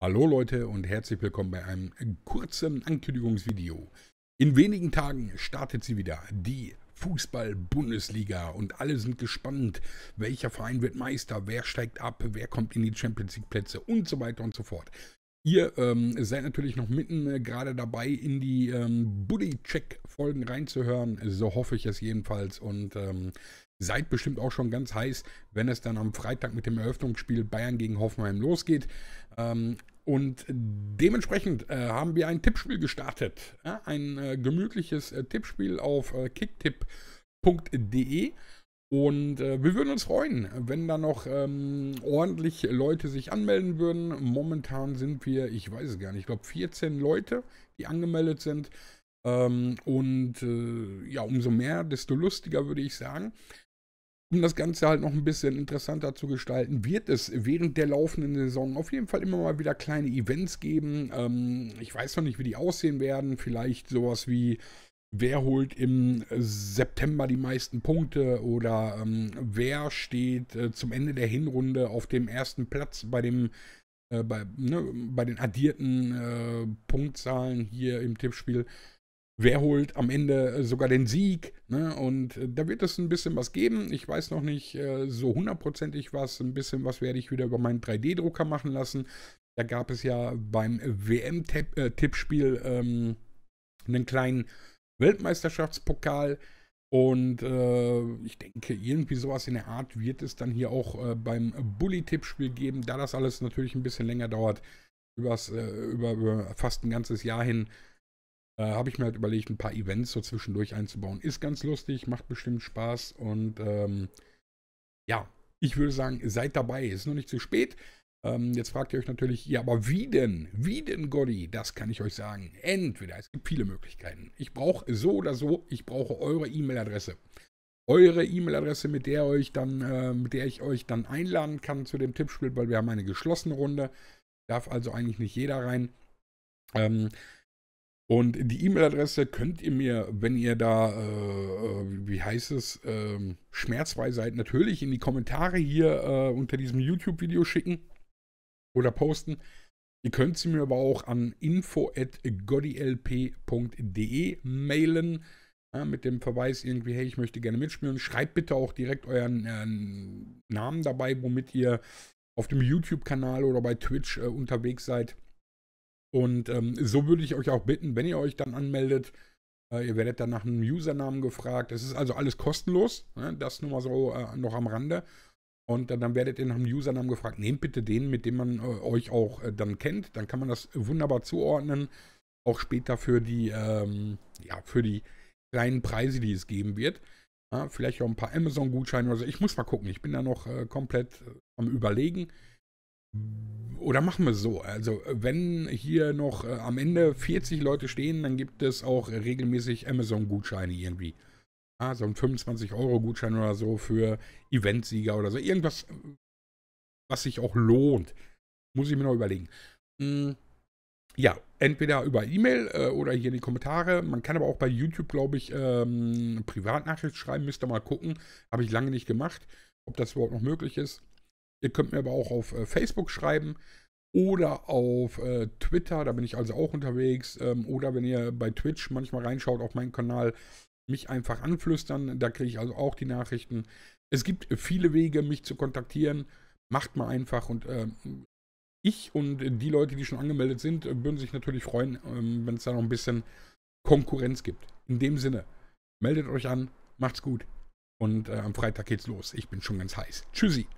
Hallo Leute und herzlich willkommen bei einem kurzen Ankündigungsvideo. In wenigen Tagen startet sie wieder, die Fußball-Bundesliga und alle sind gespannt, welcher Verein wird Meister, wer steigt ab, wer kommt in die Champions League Plätze und so weiter und so fort. Ihr ähm, seid natürlich noch mitten äh, gerade dabei, in die ähm, Buddy-Check-Folgen reinzuhören. So hoffe ich es jedenfalls. Und ähm, seid bestimmt auch schon ganz heiß, wenn es dann am Freitag mit dem Eröffnungsspiel Bayern gegen Hoffenheim losgeht. Ähm, und dementsprechend äh, haben wir ein Tippspiel gestartet. Ja, ein äh, gemütliches äh, Tippspiel auf äh, kicktipp.de. Und äh, wir würden uns freuen, wenn da noch ähm, ordentlich Leute sich anmelden würden. Momentan sind wir, ich weiß es gar nicht, ich glaube 14 Leute, die angemeldet sind. Ähm, und äh, ja, umso mehr, desto lustiger würde ich sagen. Um das Ganze halt noch ein bisschen interessanter zu gestalten, wird es während der laufenden Saison auf jeden Fall immer mal wieder kleine Events geben. Ähm, ich weiß noch nicht, wie die aussehen werden. Vielleicht sowas wie wer holt im September die meisten Punkte oder ähm, wer steht äh, zum Ende der Hinrunde auf dem ersten Platz bei dem äh, bei, ne, bei den addierten äh, Punktzahlen hier im Tippspiel. Wer holt am Ende äh, sogar den Sieg? Ne? Und äh, da wird es ein bisschen was geben. Ich weiß noch nicht äh, so hundertprozentig was. Ein bisschen was werde ich wieder über meinen 3D-Drucker machen lassen. Da gab es ja beim WM-Tippspiel ähm, einen kleinen Weltmeisterschaftspokal. Und äh, ich denke, irgendwie sowas in der Art wird es dann hier auch äh, beim Bully-Tippspiel geben, da das alles natürlich ein bisschen länger dauert, übers, äh, über, über fast ein ganzes Jahr hin. Äh, habe ich mir halt überlegt, ein paar Events so zwischendurch einzubauen. Ist ganz lustig, macht bestimmt Spaß und ähm, ja, ich würde sagen, seid dabei. Ist noch nicht zu spät. Ähm, jetzt fragt ihr euch natürlich, ja, aber wie denn? Wie denn, Gotti? Das kann ich euch sagen. Entweder, es gibt viele Möglichkeiten. Ich brauche so oder so, ich brauche eure E-Mail-Adresse. Eure E-Mail-Adresse, mit der euch dann, äh, mit der ich euch dann einladen kann zu dem Tippspiel, weil wir haben eine geschlossene Runde. Darf also eigentlich nicht jeder rein. Ähm, und die E-Mail-Adresse könnt ihr mir, wenn ihr da, äh, wie heißt es, äh, schmerzfrei seid, natürlich in die Kommentare hier äh, unter diesem YouTube-Video schicken oder posten. Ihr könnt sie mir aber auch an info.godilp.de mailen. Ja, mit dem Verweis irgendwie, hey, ich möchte gerne mitspielen. Schreibt bitte auch direkt euren äh, Namen dabei, womit ihr auf dem YouTube-Kanal oder bei Twitch äh, unterwegs seid. Und ähm, so würde ich euch auch bitten, wenn ihr euch dann anmeldet, äh, ihr werdet dann nach einem Usernamen gefragt. Es ist also alles kostenlos. Ne? Das nur mal so äh, noch am Rande. Und dann, dann werdet ihr nach dem Usernamen gefragt, nehmt bitte den, mit dem man äh, euch auch äh, dann kennt. Dann kann man das wunderbar zuordnen. Auch später für die, ähm, ja, für die kleinen Preise, die es geben wird. Ja, vielleicht auch ein paar Amazon-Gutscheine oder so. Ich muss mal gucken. Ich bin da noch äh, komplett äh, am Überlegen. Oder machen wir es so. Also, wenn hier noch äh, am Ende 40 Leute stehen, dann gibt es auch regelmäßig Amazon-Gutscheine irgendwie. Ja, ah, so ein 25-Euro-Gutschein oder so für Eventsieger oder so. Irgendwas, was sich auch lohnt. Muss ich mir noch überlegen. Hm, ja, entweder über E-Mail äh, oder hier in die Kommentare. Man kann aber auch bei YouTube, glaube ich, ähm, Privatnachricht schreiben. Müsst ihr mal gucken. Habe ich lange nicht gemacht, ob das überhaupt noch möglich ist. Ihr könnt mir aber auch auf äh, Facebook schreiben oder auf äh, Twitter. Da bin ich also auch unterwegs. Ähm, oder wenn ihr bei Twitch manchmal reinschaut auf meinen Kanal, mich einfach anflüstern. Da kriege ich also auch die Nachrichten. Es gibt viele Wege, mich zu kontaktieren. Macht mal einfach und äh, ich und die Leute, die schon angemeldet sind, würden sich natürlich freuen, ähm, wenn es da noch ein bisschen Konkurrenz gibt. In dem Sinne, meldet euch an, macht's gut und äh, am Freitag geht's los. Ich bin schon ganz heiß. Tschüssi.